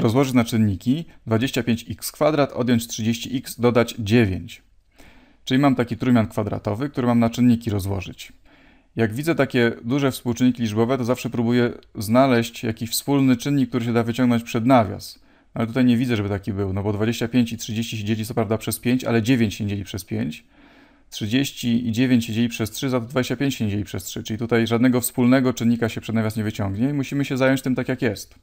rozłożyć na czynniki 25 x kwadrat odjąć 30x, dodać 9. Czyli mam taki trójmian kwadratowy, który mam na czynniki rozłożyć. Jak widzę takie duże współczynniki liczbowe, to zawsze próbuję znaleźć jakiś wspólny czynnik, który się da wyciągnąć przed nawias. Ale tutaj nie widzę, żeby taki był, no bo 25 i 30 się dzieli co prawda przez 5, ale 9 się dzieli przez 5. 30 i 9 się dzieli przez 3, za to 25 się dzieli przez 3, czyli tutaj żadnego wspólnego czynnika się przed nawias nie wyciągnie i musimy się zająć tym tak jak jest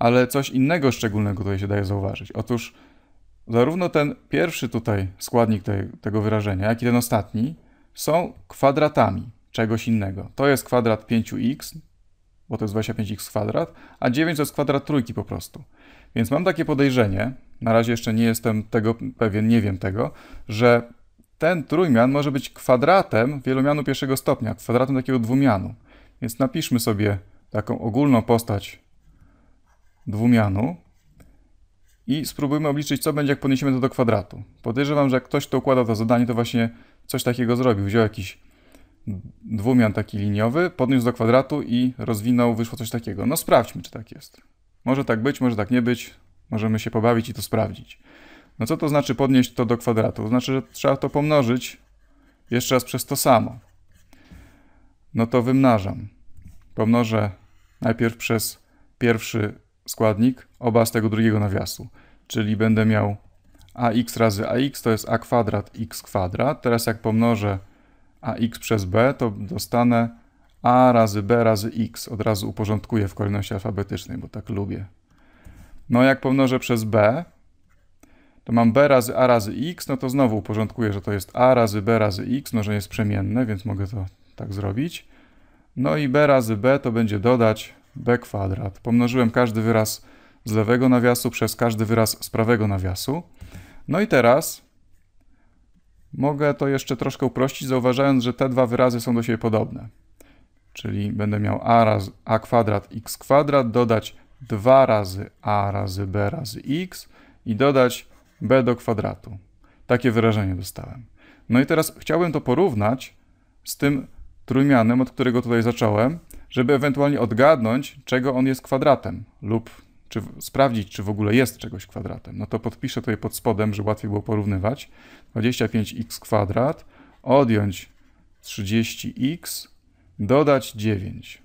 ale coś innego szczególnego tutaj się daje zauważyć. Otóż zarówno ten pierwszy tutaj składnik te, tego wyrażenia, jak i ten ostatni są kwadratami czegoś innego. To jest kwadrat 5x, bo to jest 25x kwadrat, a 9 to jest kwadrat trójki po prostu. Więc mam takie podejrzenie, na razie jeszcze nie jestem tego pewien, nie wiem tego, że ten trójmian może być kwadratem wielomianu pierwszego stopnia, kwadratem takiego dwumianu. Więc napiszmy sobie taką ogólną postać dwumianu i spróbujmy obliczyć, co będzie, jak podniesiemy to do kwadratu. Podejrzewam, że jak ktoś, to układa to zadanie, to właśnie coś takiego zrobił. Wziął jakiś dwumian taki liniowy, podniósł do kwadratu i rozwinął, wyszło coś takiego. No sprawdźmy, czy tak jest. Może tak być, może tak nie być. Możemy się pobawić i to sprawdzić. No co to znaczy podnieść to do kwadratu? Oznacza, znaczy, że trzeba to pomnożyć jeszcze raz przez to samo. No to wymnażam. Pomnożę najpierw przez pierwszy składnik, oba z tego drugiego nawiasu. Czyli będę miał ax razy ax to jest a kwadrat x kwadrat. Teraz jak pomnożę ax przez b, to dostanę a razy b razy x. Od razu uporządkuję w kolejności alfabetycznej, bo tak lubię. No jak pomnożę przez b, to mam b razy a razy x, no to znowu uporządkuję, że to jest a razy b razy x, mnożenie jest przemienne, więc mogę to tak zrobić. No i b razy b to będzie dodać b kwadrat. Pomnożyłem każdy wyraz z lewego nawiasu przez każdy wyraz z prawego nawiasu. No i teraz mogę to jeszcze troszkę uprościć, zauważając, że te dwa wyrazy są do siebie podobne. Czyli będę miał a, raz, a kwadrat x kwadrat, dodać 2 razy a razy b razy x i dodać b do kwadratu. Takie wyrażenie dostałem. No i teraz chciałbym to porównać z tym trójmianem, od którego tutaj zacząłem, żeby ewentualnie odgadnąć, czego on jest kwadratem, lub czy sprawdzić, czy w ogóle jest czegoś kwadratem. No to podpiszę tutaj pod spodem, żeby łatwiej było porównywać. 25x kwadrat, odjąć 30x, dodać 9.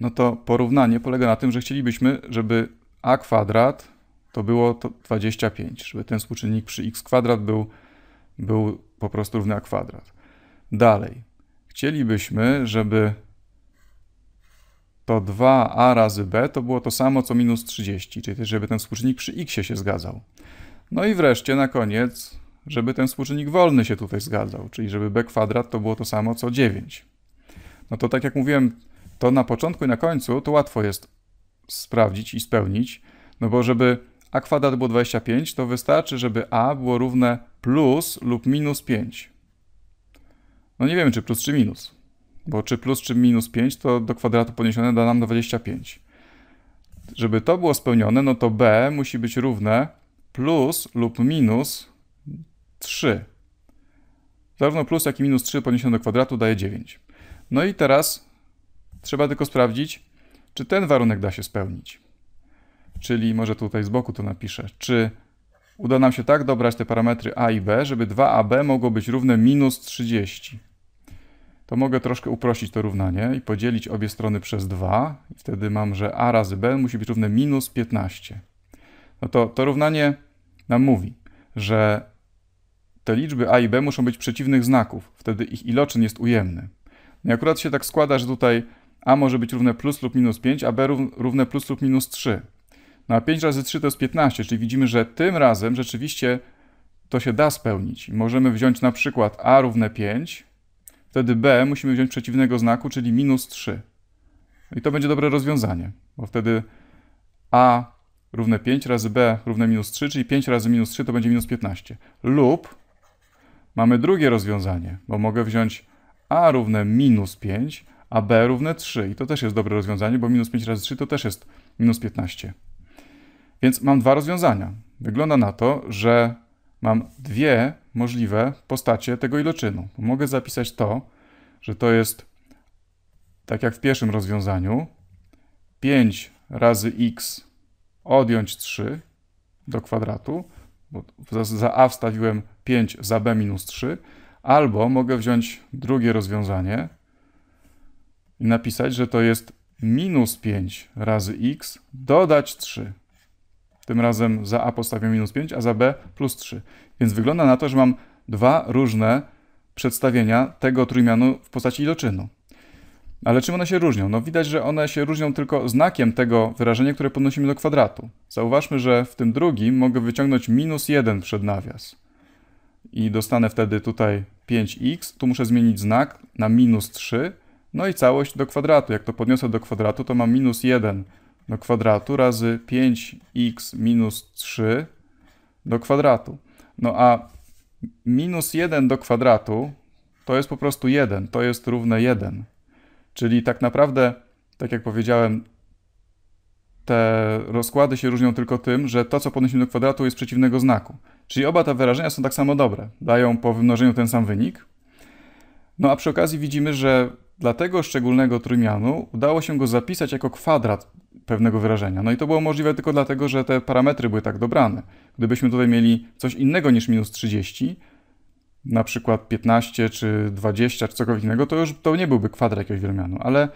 No to porównanie polega na tym, że chcielibyśmy, żeby a kwadrat to było to 25, żeby ten współczynnik przy x kwadrat był, był po prostu równy a kwadrat. Dalej, Chcielibyśmy, żeby to 2a razy b to było to samo co minus 30, czyli żeby ten współczynnik przy x się zgadzał. No i wreszcie na koniec, żeby ten współczynnik wolny się tutaj zgadzał, czyli żeby b kwadrat to było to samo co 9. No to tak jak mówiłem, to na początku i na końcu to łatwo jest sprawdzić i spełnić, no bo żeby a kwadrat było 25, to wystarczy, żeby a było równe plus lub minus 5. No nie wiemy, czy plus, czy minus. Bo czy plus, czy minus 5, to do kwadratu podniesione da nam 25. Żeby to było spełnione, no to b musi być równe plus lub minus 3. Zarówno plus, jak i minus 3 podniesione do kwadratu daje 9. No i teraz trzeba tylko sprawdzić, czy ten warunek da się spełnić. Czyli może tutaj z boku to napiszę, czy uda nam się tak dobrać te parametry a i b, żeby 2ab mogło być równe minus 30. To mogę troszkę uprościć to równanie i podzielić obie strony przez 2. I wtedy mam, że a razy b musi być równe minus 15. No to to równanie nam mówi, że te liczby a i b muszą być przeciwnych znaków. Wtedy ich iloczyn jest ujemny. No i akurat się tak składa, że tutaj a może być równe plus lub minus 5, a b równe plus lub minus 3. No a 5 razy 3 to jest 15, czyli widzimy, że tym razem rzeczywiście to się da spełnić. Możemy wziąć na przykład a równe 5, wtedy b musimy wziąć przeciwnego znaku, czyli minus 3. I to będzie dobre rozwiązanie, bo wtedy a równe 5 razy b równe minus 3, czyli 5 razy minus 3 to będzie minus 15. Lub mamy drugie rozwiązanie, bo mogę wziąć a równe minus 5, a b równe 3. I to też jest dobre rozwiązanie, bo minus 5 razy 3 to też jest minus 15. Więc mam dwa rozwiązania. Wygląda na to, że mam dwie możliwe postacie tego iloczynu. Mogę zapisać to, że to jest tak jak w pierwszym rozwiązaniu 5 razy x odjąć 3 do kwadratu, bo za, za a wstawiłem 5 za b minus 3, albo mogę wziąć drugie rozwiązanie i napisać, że to jest minus 5 razy x dodać 3. Tym razem za A postawię minus 5, a za B plus 3. Więc wygląda na to, że mam dwa różne przedstawienia tego trójmianu w postaci iloczynu. Ale czym one się różnią? No widać, że one się różnią tylko znakiem tego wyrażenia, które podnosimy do kwadratu. Zauważmy, że w tym drugim mogę wyciągnąć minus 1 przed nawias. I dostanę wtedy tutaj 5x, tu muszę zmienić znak na minus 3, no i całość do kwadratu. Jak to podniosę do kwadratu, to mam minus 1 do kwadratu razy 5x minus 3 do kwadratu. No a minus 1 do kwadratu to jest po prostu 1, to jest równe 1. Czyli tak naprawdę, tak jak powiedziałem, te rozkłady się różnią tylko tym, że to, co podnosimy do kwadratu, jest przeciwnego znaku. Czyli oba te wyrażenia są tak samo dobre, dają po wymnożeniu ten sam wynik. No a przy okazji widzimy, że dlatego szczególnego trójmianu udało się go zapisać jako kwadrat pewnego wyrażenia. No i to było możliwe tylko dlatego, że te parametry były tak dobrane. Gdybyśmy tutaj mieli coś innego niż minus 30, na przykład 15 czy 20 czy cokolwiek innego, to już to nie byłby kwadrat jakiegoś wielmianu, ale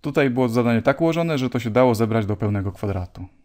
tutaj było zadanie tak ułożone, że to się dało zebrać do pełnego kwadratu.